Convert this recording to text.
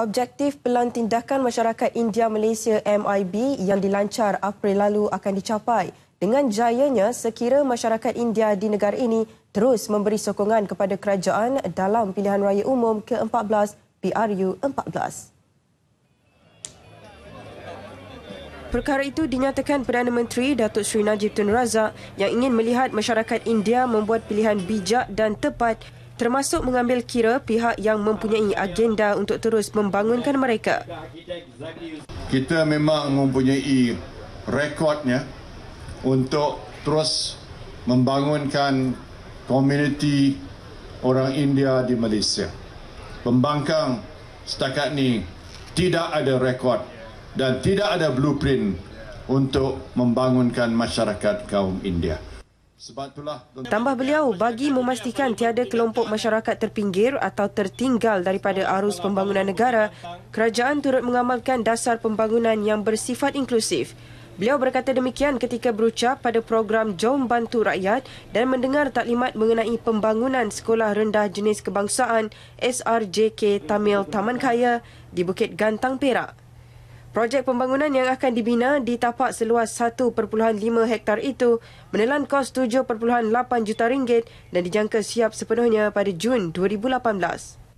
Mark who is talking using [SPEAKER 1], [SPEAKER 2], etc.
[SPEAKER 1] Objektif Pelan Tindakan Masyarakat India Malaysia MIB yang dilancar April lalu akan dicapai dengan jayanya sekira masyarakat India di negara ini terus memberi sokongan kepada kerajaan dalam pilihan raya umum ke-14 PRU-14. Perkara itu dinyatakan Perdana Menteri Datuk Seri Najib Tun Razak yang ingin melihat masyarakat India membuat pilihan bijak dan tepat termasuk mengambil kira pihak yang mempunyai agenda untuk terus membangunkan mereka.
[SPEAKER 2] Kita memang mempunyai rekodnya untuk terus membangunkan komuniti orang India di Malaysia. Pembangkang setakat ini tidak ada rekod dan tidak ada blueprint untuk membangunkan masyarakat kaum India.
[SPEAKER 1] Tambah beliau, bagi memastikan tiada kelompok masyarakat terpinggir atau tertinggal daripada arus pembangunan negara, kerajaan turut mengamalkan dasar pembangunan yang bersifat inklusif. Beliau berkata demikian ketika berucap pada program Jom Bantu Rakyat dan mendengar taklimat mengenai pembangunan sekolah rendah jenis kebangsaan SRJK Tamil Taman Kaya di Bukit Gantang Perak. Projek pembangunan yang akan dibina di tapak seluas 1.5 hektar itu menelan kos 7.8 juta ringgit dan dijangka siap sepenuhnya pada Jun 2018.